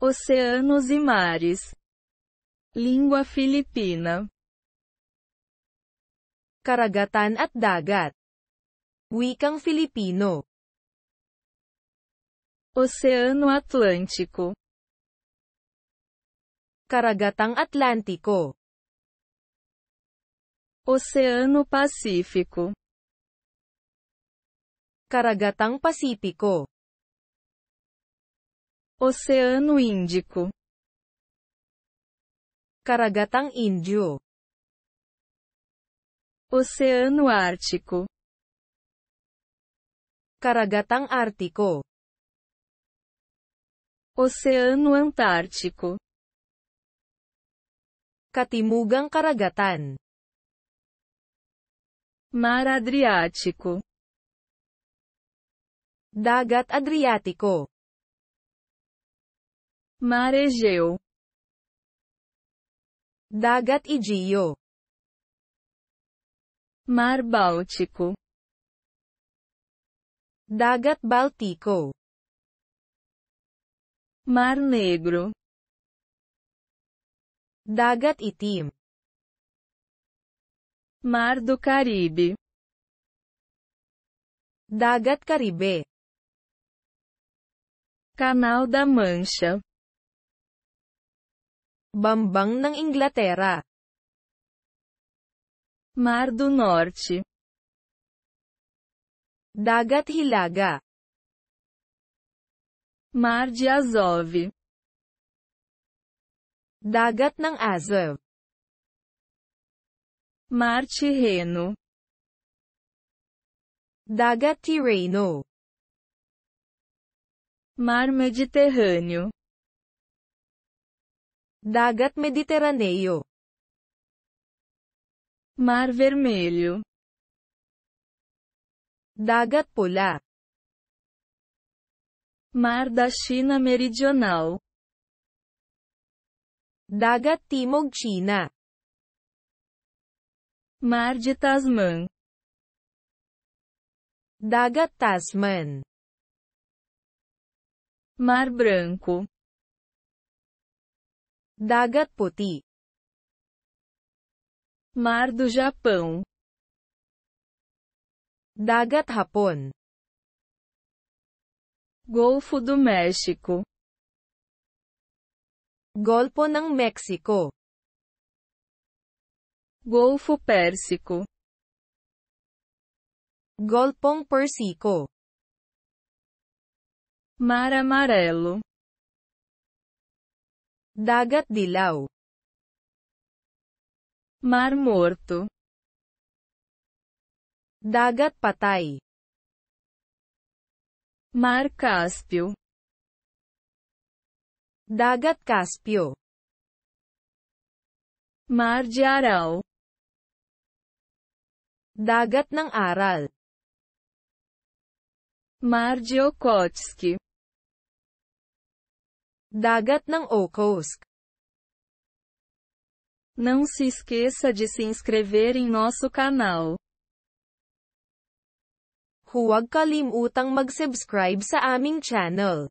oceanos e mares. Língua Filipina. Karagatan at dagat. Wikang Filipino. Oceano Atlântico. Karagatang Atlântico. Oceano Pacífico. Karagatang Pacífico. Oceano Índico Caragatang Índio Oceano Ártico Caragatang Ártico Oceano Antártico Katimugang Karagatan Mar Adriático Dagat Adriático Mar Egeu. Dagat Egeo. Mar Báltico. Dagat Baltico. Mar Negro. Dagat Itim. Mar do Caribe. Dagat Caribe. Canal da Mancha. Bambang ng Inglaterra. Mar do Norte. Dagat Hilaga. Mar de Azov. Dagat ng Azov. Mar Tirreno. Dagat Tirreno. Mar Mediterrâneo. Dagat Mediterrâneo, Mar Vermelho. Dagat Pula. Mar da China Meridional. Dagat Timog China. Mar de Tasman. Dagat Tasman. Mar Branco. Dagat Poti Mar do Japão Dagat Hapon Golfo do México Golfo ng Golfo Pérsico Golpong Persico Mar Amarelo Dagat Dilaw Mar Morto Dagat Patay Mar Cáspio Dagat Cáspio Mar de Dagat ng Aral Mar de Okhotsk Dagat ng Okhotsk. Não se esqueça de se inscrever em nosso canal. Huwag kalimutang mag-subscribe sa aming channel.